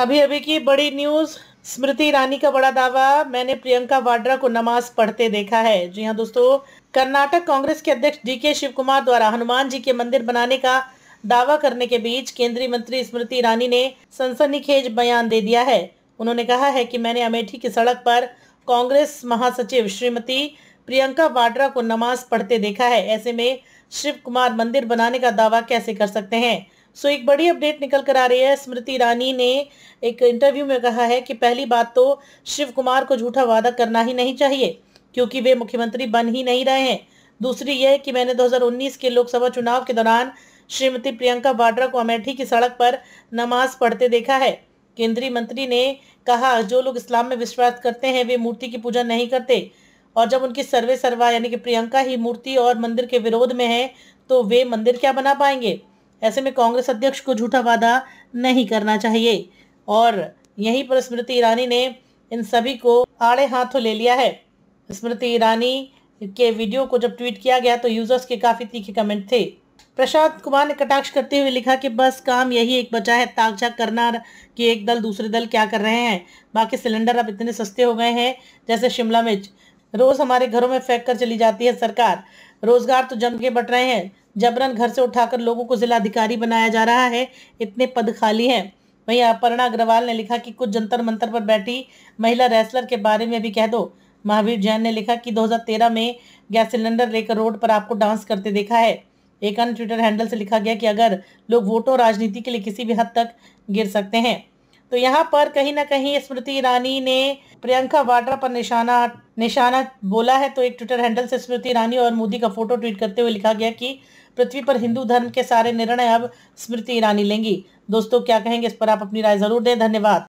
अभी अभी की बड़ी न्यूज़ स्मृति ईरानी का बड़ा दावा मैंने प्रियंका वाड्रा को नमाज पढ़ते देखा है जी हाँ दोस्तों कर्नाटक कांग्रेस के अध्यक्ष डी के शिव कुमार द्वारा हनुमान जी के मंदिर बनाने का दावा करने के बीच केंद्रीय मंत्री स्मृति ईरानी ने सनसनीखेज बयान दे दिया है उन्होंने कहा है कि मैंने अमेठी की सड़क पर कांग्रेस महासचिव श्रीमती प्रियंका वाड्रा को नमाज पढ़ते देखा है ऐसे में शिव कुमार मंदिर बनाने का दावा कैसे कर सकते हैं सो एक बड़ी अपडेट निकल कर आ रही है स्मृति ईरानी ने एक इंटरव्यू में कहा है कि पहली बात तो शिव कुमार को झूठा वादा करना ही नहीं चाहिए क्योंकि वे मुख्यमंत्री बन ही नहीं रहे हैं दूसरी यह कि मैंने 2019 के लोकसभा चुनाव के दौरान श्रीमती प्रियंका वाड्रा को अमेठी की सड़क पर नमाज पढ़ते देखा है केंद्रीय मंत्री ने कहा जो लोग इस्लाम में विश्वास करते हैं वे मूर्ति की पूजा नहीं करते और जब उनकी सर्वे सर्वा यानी कि प्रियंका ही मूर्ति और मंदिर के विरोध में है तो वे मंदिर क्या बना पाएंगे ऐसे में कांग्रेस अध्यक्ष को झूठा वादा नहीं करना चाहिए और यहीं पर स्मृति ईरानी ने इन सभी को आड़े हाथों ले लिया है स्मृति ईरानी के वीडियो को जब ट्वीट किया गया तो यूजर्स के काफ़ी तीखे कमेंट थे प्रशांत कुमार ने कटाक्ष करते हुए लिखा कि बस काम यही एक बचा है ताक झाक करना कि एक दल दूसरे दल क्या कर रहे हैं बाकी सिलेंडर अब इतने सस्ते हो गए हैं जैसे शिमला मिर्च रोज हमारे घरों में फेंक कर चली जाती है सरकार रोजगार तो जम के बट रहे हैं जबरन घर से उठाकर लोगों को जिलाधिकारी बनाया जा रहा है इतने पद खाली हैं वहीं अपर्णा अग्रवाल ने लिखा कि कुछ जंतर मंतर पर बैठी महिला रेसलर के बारे में भी कह दो महावीर जैन ने लिखा कि 2013 में गैस सिलेंडर लेकर रोड पर आपको डांस करते देखा है एक अन्य ट्विटर हैंडल से लिखा गया कि अगर लोग वोटों राजनीति के लिए किसी भी हद तक गिर सकते हैं तो यहाँ पर कहीं ना कहीं स्मृति ईरानी ने प्रियंका वाड्रा पर निशाना निशाना बोला है तो एक ट्विटर हैंडल से स्मृति ईरानी और मोदी का फोटो ट्वीट करते हुए लिखा गया कि पृथ्वी पर हिंदू धर्म के सारे निर्णय अब स्मृति ईरानी लेंगी दोस्तों क्या कहेंगे इस पर आप अपनी राय जरूर दें धन्यवाद